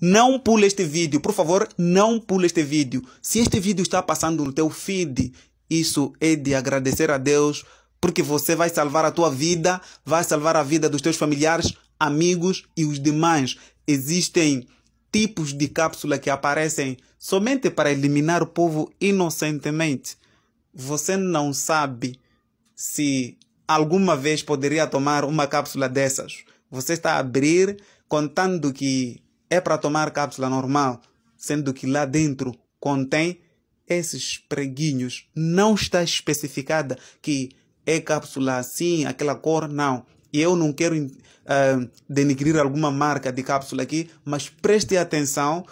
Não pule este vídeo, por favor, não pule este vídeo. Se este vídeo está passando no teu feed, isso é de agradecer a Deus, porque você vai salvar a tua vida, vai salvar a vida dos teus familiares, amigos e os demais. Existem tipos de cápsula que aparecem somente para eliminar o povo inocentemente. Você não sabe se alguma vez poderia tomar uma cápsula dessas. Você está a abrir contando que é para tomar cápsula normal, sendo que lá dentro contém esses preguinhos. Não está especificada que é cápsula assim, aquela cor, não. E eu não quero uh, denigrir alguma marca de cápsula aqui, mas preste atenção,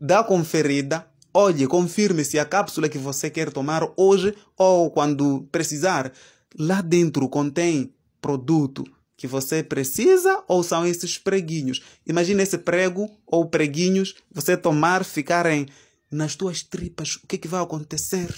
dá conferida, olhe, confirme se a cápsula que você quer tomar hoje ou quando precisar, lá dentro contém produto que você precisa ou são esses preguinhos? Imagina esse prego ou preguinhos, você tomar, ficarem nas tuas tripas. O que, é que vai acontecer?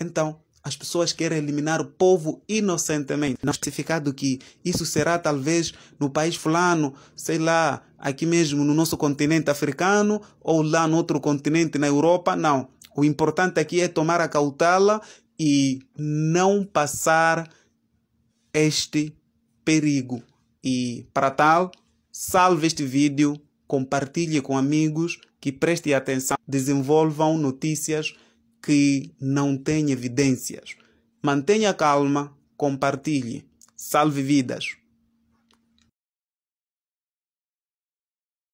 Então, as pessoas querem eliminar o povo inocentemente. Não justificado que isso será talvez no país fulano, sei lá, aqui mesmo no nosso continente africano ou lá no outro continente na Europa, não. O importante aqui é tomar a cautela e não passar este perigo. E, para tal, salve este vídeo, compartilhe com amigos que prestem atenção, desenvolvam notícias que não têm evidências. Mantenha calma, compartilhe, salve vidas.